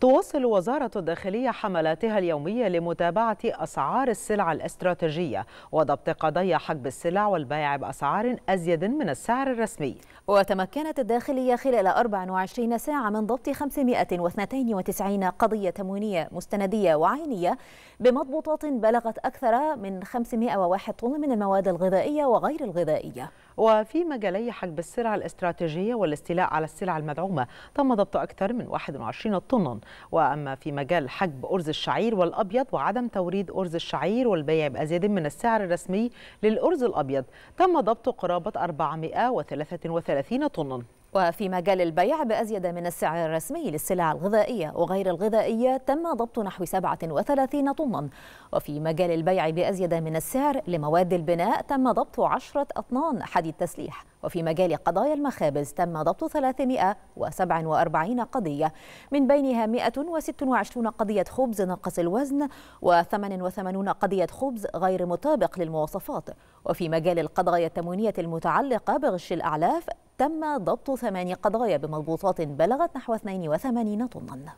تواصل وزارة الداخلية حملاتها اليومية لمتابعة أسعار السلع الاستراتيجية وضبط قضايا حجب السلع والبيع بأسعار أزيد من السعر الرسمي وتمكنت الداخلية خلال 24 ساعة من ضبط 592 قضية تموينية مستندية وعينية بمضبوطات بلغت أكثر من 501 طن من المواد الغذائية وغير الغذائية وفي مجالي حجب السلع الاستراتيجية والاستيلاء على السلع المدعومة تم ضبط أكثر من 21 طنا وأما في مجال حجب أرز الشعير والأبيض وعدم توريد أرز الشعير والبيع بأزيد من السعر الرسمي للأرز الأبيض تم ضبط قرابة 433 طنا وفي مجال البيع بأزيد من السعر الرسمي للسلع الغذائية وغير الغذائية تم ضبط نحو 37 طنا وفي مجال البيع بأزيد من السعر لمواد البناء تم ضبط 10 أطنان حديد تسليح وفي مجال قضايا المخابز تم ضبط 347 قضية من بينها 126 قضية خبز ناقص الوزن و88 قضية خبز غير مطابق للمواصفات وفي مجال القضايا التموينية المتعلقة بغش الأعلاف تم ضبط ثمان قضايا بمضبوطات بلغت نحو 82 طناً